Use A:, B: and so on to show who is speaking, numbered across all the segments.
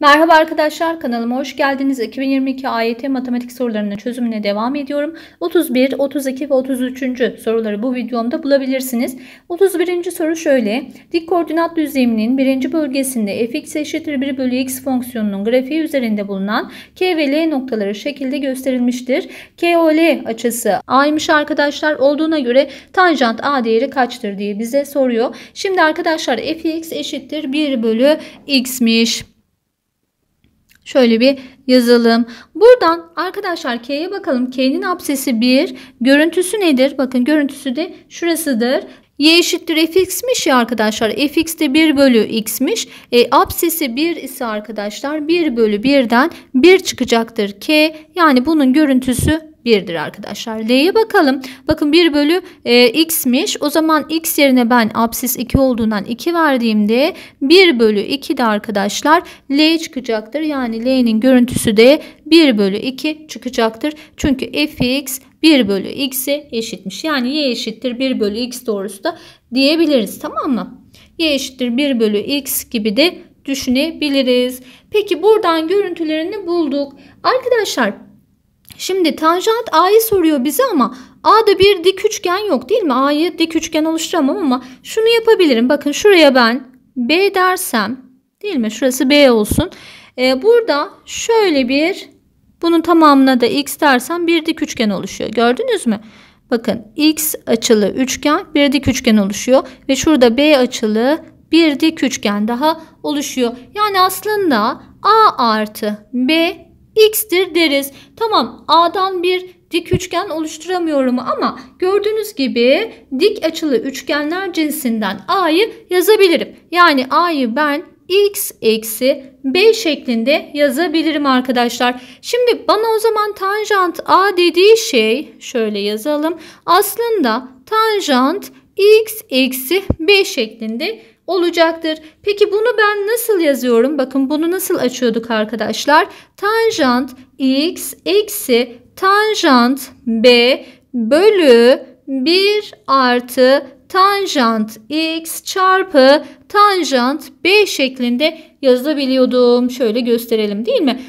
A: Merhaba arkadaşlar kanalıma hoş geldiniz. 2022 AYT matematik sorularının çözümüne devam ediyorum. 31, 32 ve 33. soruları bu videomda bulabilirsiniz. 31. soru şöyle. Dik koordinat düzleminin birinci bölgesinde fx eşittir 1 bölü x fonksiyonunun grafiği üzerinde bulunan k ve l noktaları şekilde gösterilmiştir. KOL açısı a'ymış arkadaşlar olduğuna göre tanjant a değeri kaçtır diye bize soruyor. Şimdi arkadaşlar fx eşittir 1 bölü x'miş. Şöyle bir yazalım. Buradan arkadaşlar K'ye bakalım. K'nin absesi 1. Görüntüsü nedir? Bakın görüntüsü de şurasıdır. Y eşittir fx'miş ya arkadaşlar. fx de 1 bölü x'miş. E, absesi 1 ise arkadaşlar 1 bölü 1'den 1 çıkacaktır. K yani bunun görüntüsü 1'dir arkadaşlar. L'ye bakalım. Bakın 1 bölü e, x'miş. O zaman x yerine ben absis 2 olduğundan 2 verdiğimde 1 bölü 2 de arkadaşlar L çıkacaktır. Yani L'nin görüntüsü de 1 bölü 2 çıkacaktır. Çünkü fx 1 bölü x'e eşitmiş. Yani y eşittir 1 bölü x doğrusu da diyebiliriz tamam mı? y eşittir 1 bölü x gibi de düşünebiliriz. Peki buradan görüntülerini bulduk. Arkadaşlar Şimdi tanjant a'yı soruyor bize ama a'da bir dik üçgen yok değil mi? A'yı dik üçgen oluşturamam ama şunu yapabilirim. Bakın şuraya ben b dersem değil mi? Şurası b olsun. Ee, burada şöyle bir bunun tamamına da x dersem bir dik üçgen oluşuyor. Gördünüz mü? Bakın x açılı üçgen bir dik üçgen oluşuyor ve şurada b açılı bir dik üçgen daha oluşuyor. Yani aslında a artı b x'tir deriz. Tamam A'dan bir dik üçgen oluşturamıyorum ama gördüğünüz gibi dik açılı üçgenler cinsinden A'yı yazabilirim. Yani A'yı ben x eksi b şeklinde yazabilirim arkadaşlar. Şimdi bana o zaman tanjant a dediği şey şöyle yazalım. Aslında tanjant x eksi b şeklinde olacaktır. Peki bunu ben nasıl yazıyorum? Bakın bunu nasıl açıyorduk arkadaşlar? Tanjant x eksi tanjant b bölü 1 artı tanjant x çarpı tanjant b şeklinde yazabiliyordum. Şöyle gösterelim değil mi?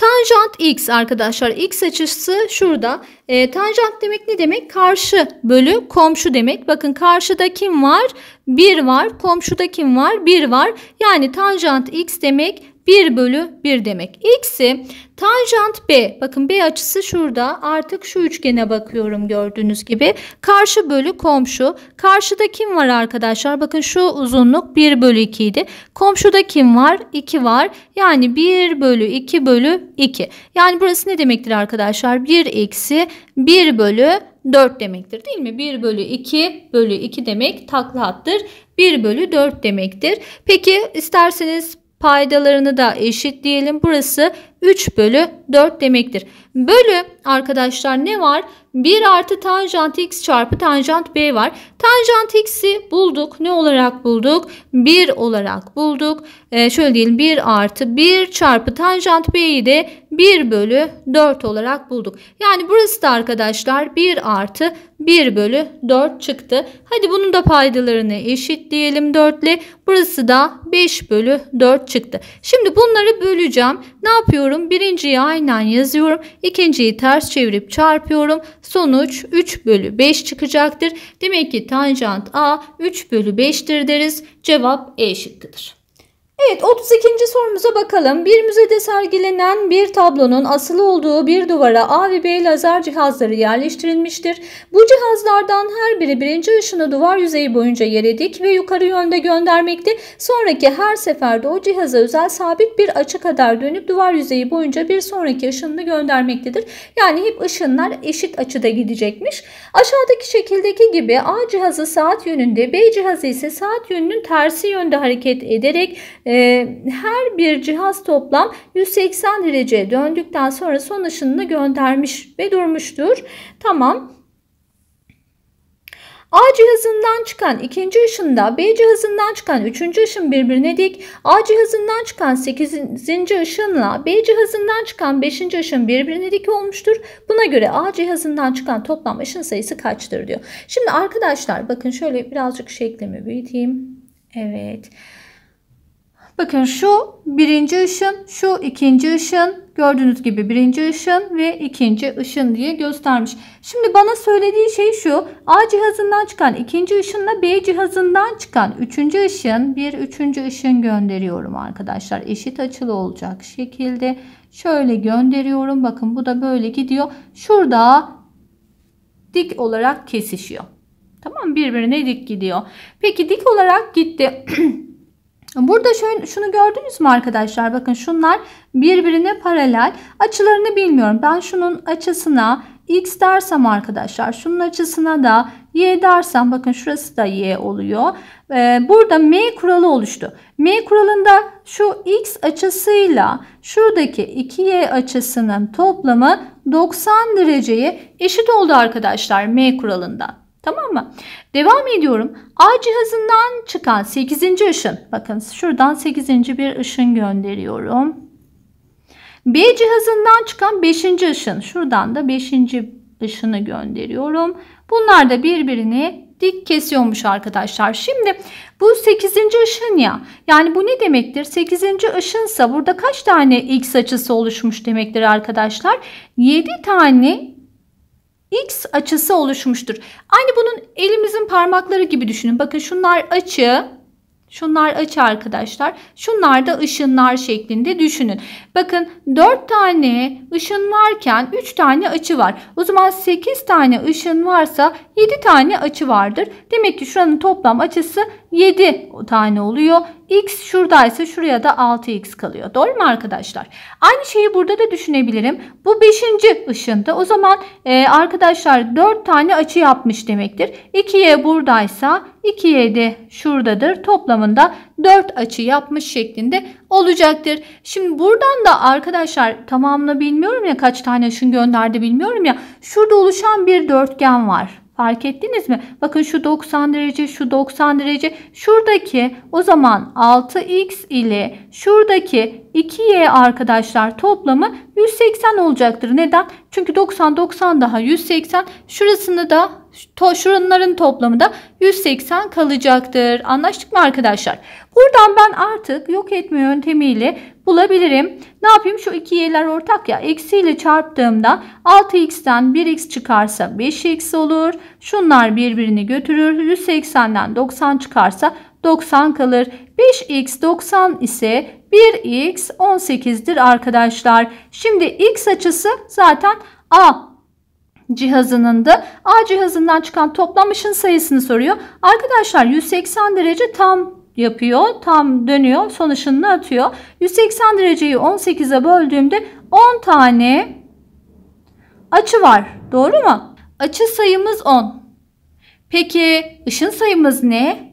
A: Tanjant x arkadaşlar x açısı şurada. E, tanjant demek ne demek? Karşı bölü komşu demek. Bakın karşıda kim var? 1 var. Komşuda kim var? 1 var. Yani tanjant x demek 1 bölü 1 demek. X'i tanjant B bakın B açısı şurada artık şu üçgene bakıyorum gördüğünüz gibi. Karşı bölü komşu. Karşıda kim var arkadaşlar? Bakın şu uzunluk 1 bölü 2 idi. Komşuda kim var? 2 var. Yani 1 bölü 2 bölü 2. Yani burası ne demektir arkadaşlar? 1 eksi 1 bölü 4 demektir değil mi? 1 bölü 2 bölü 2 demek takla attır. 1 bölü 4 demektir. Peki isterseniz Paydalarını da eşit diyelim. Burası 3 bölü 4 demektir. Bölü arkadaşlar ne var? 1 artı tanjant x çarpı tanjant b var. Tanjant x'i bulduk. Ne olarak bulduk? 1 olarak bulduk. Ee, şöyle diyelim 1 artı 1 çarpı tanjant b'yi de 1 bölü 4 olarak bulduk. Yani burası da arkadaşlar 1 artı 1 bölü 4 çıktı. Hadi bunun da paydalarını eşitleyelim 4 ile. Burası da 5 bölü 4 çıktı. Şimdi bunları böleceğim. Ne yapıyorum? alıyorum. Birinciyi aynen yazıyorum. İkinciyi ters çevirip çarpıyorum. Sonuç 3 bölü 5 çıkacaktır. Demek ki tanjant A 3 bölü 5'tir deriz. Cevap E şıkkıdır. Evet 32. sorumuza bakalım. Bir müzede sergilenen bir tablonun asılı olduğu bir duvara A ve B lazer cihazları yerleştirilmiştir. Bu cihazlardan her biri birinci ışını duvar yüzeyi boyunca yere dik ve yukarı yönde göndermekte. Sonraki her seferde o cihaza özel sabit bir açı kadar dönüp duvar yüzeyi boyunca bir sonraki ışını göndermektedir. Yani hep ışınlar eşit açıda gidecekmiş. Aşağıdaki şekildeki gibi A cihazı saat yönünde, B cihazı ise saat yönünün tersi yönde hareket ederek e, ee, her bir cihaz toplam 180 derece döndükten sonra son ışınını göndermiş ve durmuştur. Tamam. A cihazından çıkan ikinci ışında B cihazından çıkan üçüncü ışın birbirine dik. A cihazından çıkan sekizinci ışınla B cihazından çıkan beşinci ışın birbirine dik olmuştur. Buna göre A cihazından çıkan toplam ışın sayısı kaçtır diyor. Şimdi arkadaşlar bakın şöyle birazcık şeklimi büyüteyim. Evet. Evet. Bakın şu birinci ışın, şu ikinci ışın. Gördüğünüz gibi birinci ışın ve ikinci ışın diye göstermiş. Şimdi bana söylediği şey şu. A cihazından çıkan ikinci ışınla B cihazından çıkan üçüncü ışın. Bir üçüncü ışın gönderiyorum arkadaşlar. Eşit açılı olacak şekilde. Şöyle gönderiyorum. Bakın bu da böyle gidiyor. Şurada dik olarak kesişiyor. Tamam birbirine dik gidiyor. Peki dik olarak gitti. Burada şöyle, şunu gördünüz mü arkadaşlar? Bakın şunlar birbirine paralel. Açılarını bilmiyorum. Ben şunun açısına x dersem arkadaşlar şunun açısına da y dersem bakın şurası da y oluyor. Ee, burada m kuralı oluştu. M kuralında şu x açısıyla şuradaki 2y açısının toplamı 90 dereceye eşit oldu arkadaşlar m kuralından. Tamam mı? Devam ediyorum. A cihazından çıkan 8. ışın. Bakın şuradan 8. bir ışın gönderiyorum. B cihazından çıkan 5. ışın. Şuradan da 5. ışını gönderiyorum. Bunlar da birbirini dik kesiyormuş arkadaşlar. Şimdi bu 8. ışın ya. Yani bu ne demektir? 8. ışınsa burada kaç tane x açısı oluşmuş demektir arkadaşlar? 7 tane X açısı oluşmuştur. Aynı bunun elimizin parmakları gibi düşünün. Bakın şunlar açı. Şunlar açı arkadaşlar. Şunlar da ışınlar şeklinde düşünün. Bakın 4 tane ışın varken 3 tane açı var. O zaman 8 tane ışın varsa 7 tane açı vardır. Demek ki şuranın toplam açısı 7 tane oluyor x şuradaysa şuraya da 6x kalıyor. Doğru mu arkadaşlar? Aynı şeyi burada da düşünebilirim. Bu 5. ışında o zaman e, arkadaşlar 4 tane açı yapmış demektir. 2y buradaysa 2y de şuradadır. Toplamında 4 açı yapmış şeklinde olacaktır. Şimdi buradan da arkadaşlar tamamını bilmiyorum ya kaç tane ışın gönderdi bilmiyorum ya. Şurada oluşan bir dörtgen var. Fark ettiniz mi? Bakın şu 90 derece, şu 90 derece. Şuradaki o zaman 6x ile şuradaki 2y arkadaşlar toplamı 180 olacaktır. Neden? Çünkü 90 90 daha 180. Şurasını da şuranların toplamı da 180 kalacaktır. Anlaştık mı arkadaşlar? Buradan ben artık yok etme yöntemiyle bulabilirim. Ne yapayım? Şu iki y'ler ortak ya. Eksi ile çarptığımda 6x'ten 1x çıkarsa 5x olur. Şunlar birbirini götürür. 180'den 90 çıkarsa 90 kalır. 5x 90 ise 1x 18'dir arkadaşlar. Şimdi x açısı zaten a cihazının da A cihazından çıkan toplam ışın sayısını soruyor. Arkadaşlar 180 derece tam yapıyor. Tam dönüyor. Sonuçunu atıyor. 180 dereceyi 18'e böldüğümde 10 tane açı var. Doğru mu? Açı sayımız 10. Peki ışın sayımız ne?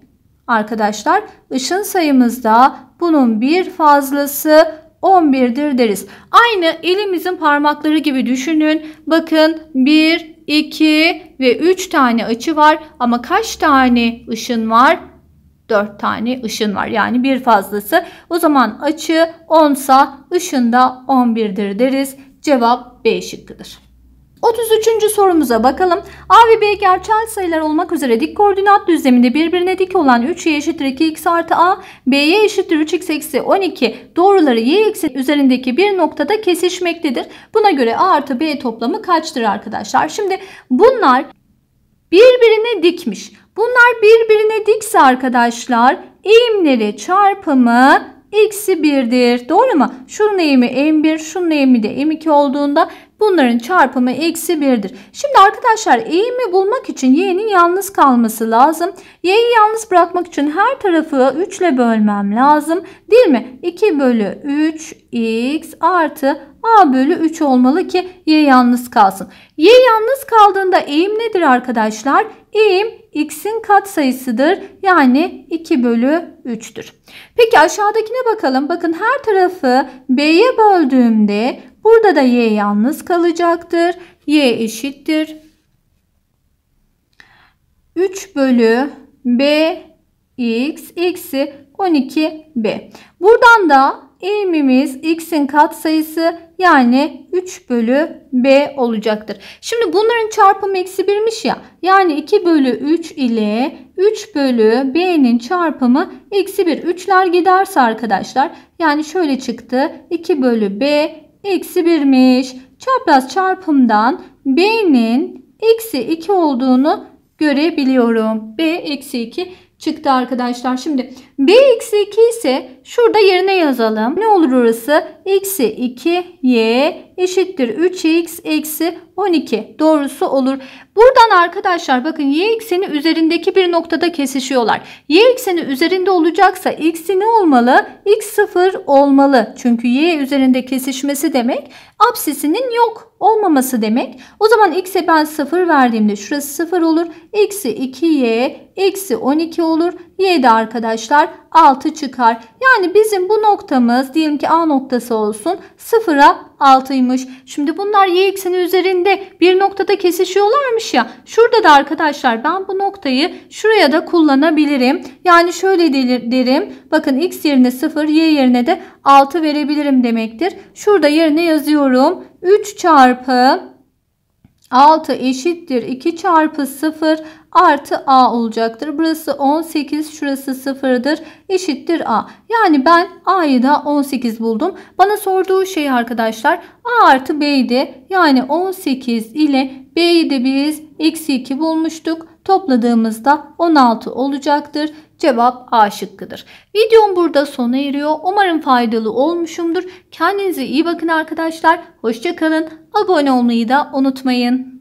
A: Arkadaşlar ışın sayımızda bunun bir fazlası 11'dir deriz. Aynı elimizin parmakları gibi düşünün. Bakın 1, 2 ve 3 tane açı var ama kaç tane ışın var? 4 tane ışın var. Yani bir fazlası. O zaman açı 10 sa ışın da 11'dir deriz. Cevap B şıkkıdır. 33. sorumuza bakalım. A ve B gerçel sayılar olmak üzere dik koordinat düzleminde birbirine dik olan 3y eşittir 2x artı a, b'ye eşittir 3x eksi 12 doğruları y eksen üzerindeki bir noktada kesişmektedir. Buna göre a artı b toplamı kaçtır arkadaşlar? Şimdi bunlar birbirine dikmiş. Bunlar birbirine dikse arkadaşlar eğimleri çarpımı eksi 1'dir. Doğru mu? Şunun eğimi m1, şunun eğimi de m2 olduğunda Bunların çarpımı eksi 1'dir. Şimdi arkadaşlar eğimi bulmak için y'nin yalnız kalması lazım. y'yi yalnız bırakmak için her tarafı 3 ile bölmem lazım. Değil mi? 2 bölü 3 x artı a bölü 3 olmalı ki y yalnız kalsın. y yalnız kaldığında eğim nedir arkadaşlar? Eğim x'in katsayısıdır. Yani 2 bölü 3'tür. Peki aşağıdakine bakalım. Bakın her tarafı b'ye böldüğümde Burada da y yalnız kalacaktır. y eşittir. 3 bölü b x eksi 12 b. Buradan da eğimimiz x'in katsayısı yani 3 bölü b olacaktır. Şimdi bunların çarpımı eksi 1'miş ya. Yani 2 bölü 3 ile 3 bölü b'nin çarpımı eksi 1. 3'ler giderse arkadaşlar yani şöyle çıktı. 2 bölü b eksi 1'miş. Çapraz çarpımdan B'nin eksi 2 olduğunu görebiliyorum. B eksi 2 çıktı arkadaşlar. Şimdi B eksi 2 ise şurada yerine yazalım. Ne olur orası? Eksi 2 Y eşittir 3X eksi 12 doğrusu olur. Buradan arkadaşlar bakın y ekseni üzerindeki bir noktada kesişiyorlar. Y ekseni üzerinde olacaksa x'i ne olmalı? x 0 olmalı. Çünkü y üzerinde kesişmesi demek absisinin yok olmaması demek. O zaman x'e ben 0 verdiğimde şurası 0 olur. Eksi 2y eksi 12 olur. 7 arkadaşlar 6 çıkar. Yani bizim bu noktamız diyelim ki A noktası olsun 0'a 6'ymış. Şimdi bunlar y ekseni üzerinde bir noktada kesişiyorlarmış ya. Şurada da arkadaşlar ben bu noktayı şuraya da kullanabilirim. Yani şöyle derim. Bakın x yerine 0 y yerine de 6 verebilirim demektir. Şurada yerine yazıyorum. 3 çarpı 6 eşittir 2 çarpı 0 artı a olacaktır. Burası 18 şurası 0'dır eşittir a. Yani ben a'yı da 18 buldum. Bana sorduğu şey arkadaşlar a artı b'ydi. Yani 18 ile b'yi de biz x 2 bulmuştuk. Topladığımızda 16 olacaktır. Cevap A şıkkıdır. Videom burada sona eriyor. Umarım faydalı olmuşumdur. Kendinize iyi bakın arkadaşlar. Hoşçakalın. Abone olmayı da unutmayın.